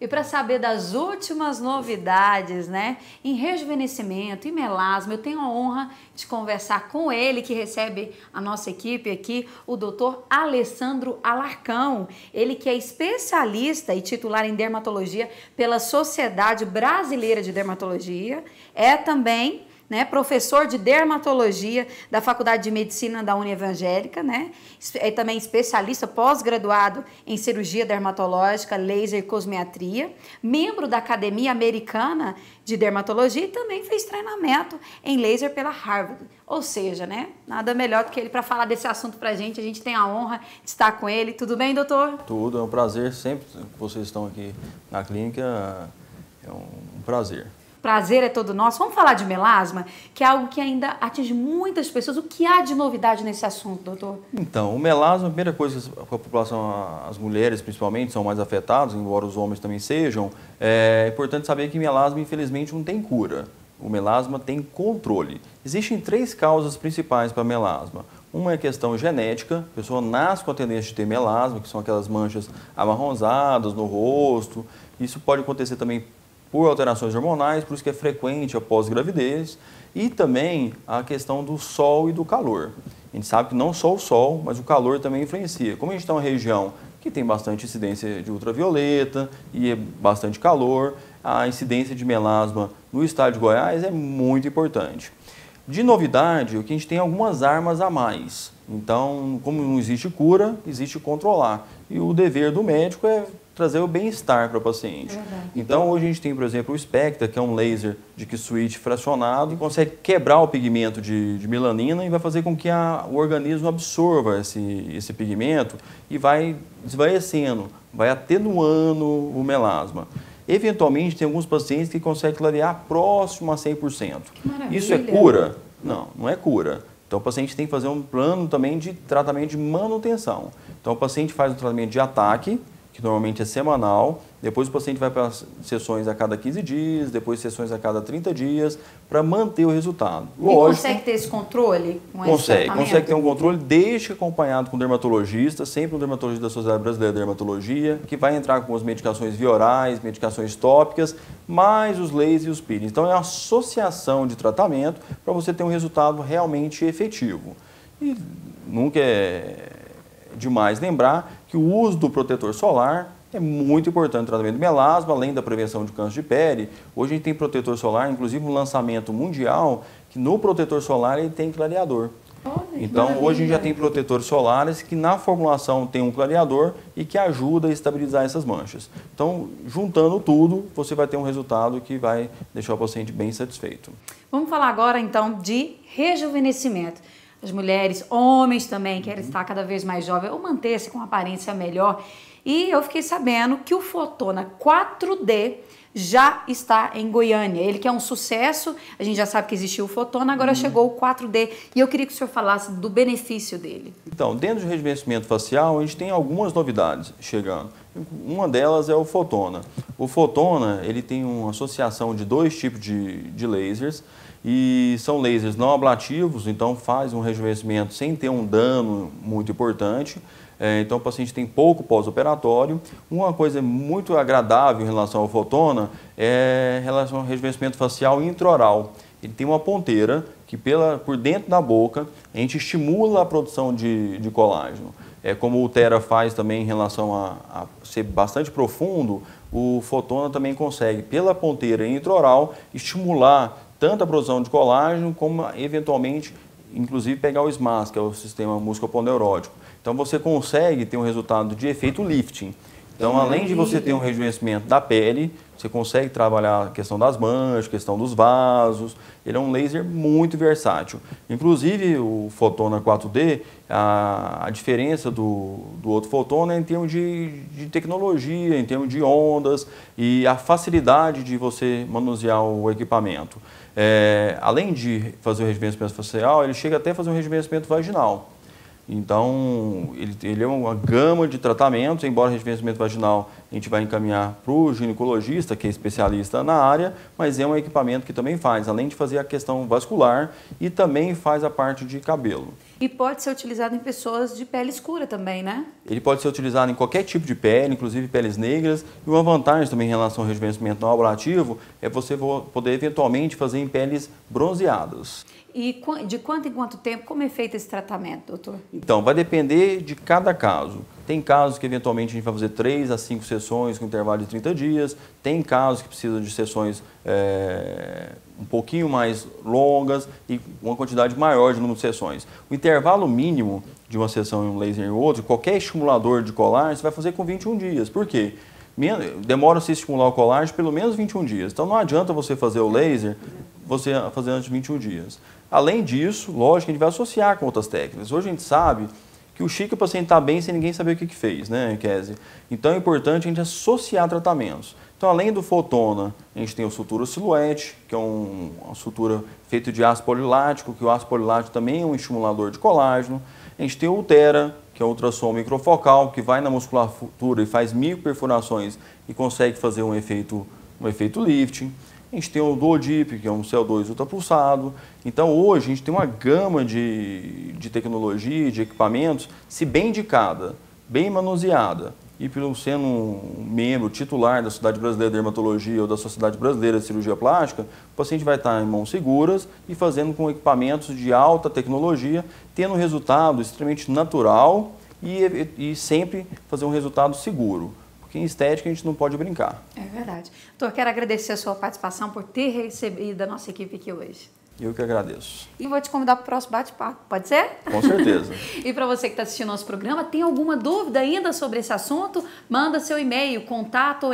E para saber das últimas novidades, né, em rejuvenescimento e melasma, eu tenho a honra de conversar com ele, que recebe a nossa equipe aqui, o doutor Alessandro Alarcão. Ele que é especialista e titular em dermatologia pela Sociedade Brasileira de Dermatologia, é também né, professor de dermatologia da Faculdade de Medicina da Uni Evangélica, né, é também especialista pós-graduado em cirurgia dermatológica, laser e cosmetria, membro da Academia Americana de Dermatologia e também fez treinamento em laser pela Harvard. Ou seja, né, nada melhor do que ele para falar desse assunto para a gente. A gente tem a honra de estar com ele. Tudo bem, doutor? Tudo, é um prazer sempre que vocês estão aqui na clínica. É um prazer prazer é todo nosso. Vamos falar de melasma, que é algo que ainda atinge muitas pessoas. O que há de novidade nesse assunto, doutor? Então, o melasma, a primeira coisa que a população, as mulheres principalmente, são mais afetadas, embora os homens também sejam, é importante saber que melasma, infelizmente, não tem cura. O melasma tem controle. Existem três causas principais para melasma. Uma é questão genética, a pessoa nasce com a tendência de ter melasma, que são aquelas manchas amarronzadas no rosto. Isso pode acontecer também por alterações hormonais, por isso que é frequente após gravidez, e também a questão do sol e do calor. A gente sabe que não só o sol, mas o calor também influencia. Como a gente está em uma região que tem bastante incidência de ultravioleta e é bastante calor, a incidência de melasma no estado de Goiás é muito importante. De novidade, o que a gente tem algumas armas a mais. Então, como não existe cura, existe controlar. E o dever do médico é trazer o bem-estar para o paciente. Então, hoje a gente tem, por exemplo, o Specta, que é um laser de que switch fracionado, que consegue quebrar o pigmento de, de melanina e vai fazer com que a, o organismo absorva esse, esse pigmento e vai desvanecendo, vai atenuando o melasma. Eventualmente, tem alguns pacientes que conseguem clarear próximo a 100%. Isso é cura? Não, não é cura. Então, o paciente tem que fazer um plano também de tratamento de manutenção. Então, o paciente faz um tratamento de ataque, que normalmente é semanal. Depois o paciente vai para sessões a cada 15 dias, depois sessões a cada 30 dias, para manter o resultado. Lógico, e consegue ter esse controle? Com consegue, esse consegue ter um controle, desde acompanhado com o dermatologista, sempre um dermatologista da Sociedade Brasileira de Dermatologia, que vai entrar com as medicações viorais, medicações tópicas, mais os leis e os peelings. Então é uma associação de tratamento para você ter um resultado realmente efetivo. E nunca é demais lembrar que o uso do protetor solar é muito importante no tratamento do melasma, além da prevenção de câncer de pele. Hoje a gente tem protetor solar, inclusive um lançamento mundial, que no protetor solar ele tem clareador. então hoje a gente já tem protetores solares que na formulação tem um clareador e que ajuda a estabilizar essas manchas. Então, juntando tudo, você vai ter um resultado que vai deixar o paciente bem satisfeito. Vamos falar agora então de rejuvenescimento as mulheres, homens também querem estar cada vez mais jovens ou manter-se com aparência melhor. E eu fiquei sabendo que o Fotona 4D já está em Goiânia. Ele que é um sucesso, a gente já sabe que existiu o Fotona, agora hum. chegou o 4D. E eu queria que o senhor falasse do benefício dele. Então, dentro do rejuvenescimento facial, a gente tem algumas novidades chegando. Uma delas é o Fotona. O Fotona, ele tem uma associação de dois tipos de, de lasers e são lasers não ablativos, então faz um rejuvenescimento sem ter um dano muito importante. É, então o paciente tem pouco pós-operatório. Uma coisa muito agradável em relação ao fotona é em relação ao rejuvenescimento facial intraoral. Ele tem uma ponteira que pela, por dentro da boca a gente estimula a produção de, de colágeno. É como o Tera faz também em relação a, a ser bastante profundo, o fotona também consegue, pela ponteira intraoral, estimular tanto a produção de colágeno como, eventualmente, inclusive pegar o SMAS, que é o sistema musculoponeurótico. Então você consegue ter um resultado de efeito lifting. Então, uhum. além de você ter um rejuvenescimento da pele, você consegue trabalhar a questão das manchas, questão dos vasos. Ele é um laser muito versátil. Inclusive, o Fotona 4D, a, a diferença do, do outro Fotona é em termos de, de tecnologia, em termos de ondas e a facilidade de você manusear o equipamento. É, além de fazer o rejuvenescimento facial, ele chega até a fazer um rejuvenescimento vaginal. Então, ele, ele é uma gama de tratamentos, embora rejuvenescimento vaginal a gente vai encaminhar para o ginecologista, que é especialista na área, mas é um equipamento que também faz, além de fazer a questão vascular e também faz a parte de cabelo. E pode ser utilizado em pessoas de pele escura também, né? Ele pode ser utilizado em qualquer tipo de pele, inclusive peles negras. E uma vantagem também em relação ao rejuvenescimento não ablativo é você poder eventualmente fazer em peles bronzeadas. E de quanto em quanto tempo, como é feito esse tratamento, doutor? Então, vai depender de cada caso. Tem casos que eventualmente a gente vai fazer 3 a 5 sessões com intervalo de 30 dias, tem casos que precisam de sessões é, um pouquinho mais longas e uma quantidade maior de número de sessões. O intervalo mínimo de uma sessão em um laser e outro, qualquer estimulador de colar, você vai fazer com 21 dias. Por quê? demora se estimular o colágeno pelo menos 21 dias. Então não adianta você fazer o laser você fazer antes de 21 dias. Além disso, lógico, a gente vai associar com outras técnicas. Hoje a gente sabe que o chique o é paciente está bem sem ninguém saber o que, que fez, né, Kese? Então é importante a gente associar tratamentos. Então, além do fotona, a gente tem o sutura silhouette, que é um, uma sutura feita de ácido polilático, que o ácido polilático também é um estimulador de colágeno. A gente tem o Ultera, que é um ultrassom microfocal, que vai na musculatura e faz microperfurações e consegue fazer um efeito, um efeito lifting. A gente tem o Duodip, que é um CO2 ultrapulsado. Então, hoje, a gente tem uma gama de, de tecnologia, de equipamentos, se bem indicada, bem manuseada, e pelo sendo um membro titular da Sociedade Brasileira de Dermatologia ou da Sociedade Brasileira de Cirurgia Plástica, o paciente vai estar em mãos seguras e fazendo com equipamentos de alta tecnologia, tendo um resultado extremamente natural e, e sempre fazer um resultado seguro. Porque em estética a gente não pode brincar. É verdade. Doutor, quero agradecer a sua participação por ter recebido a nossa equipe aqui hoje. Eu que agradeço. E vou te convidar para o próximo bate-papo, pode ser? Com certeza. e para você que está assistindo nosso programa, tem alguma dúvida ainda sobre esse assunto? Manda seu e-mail contato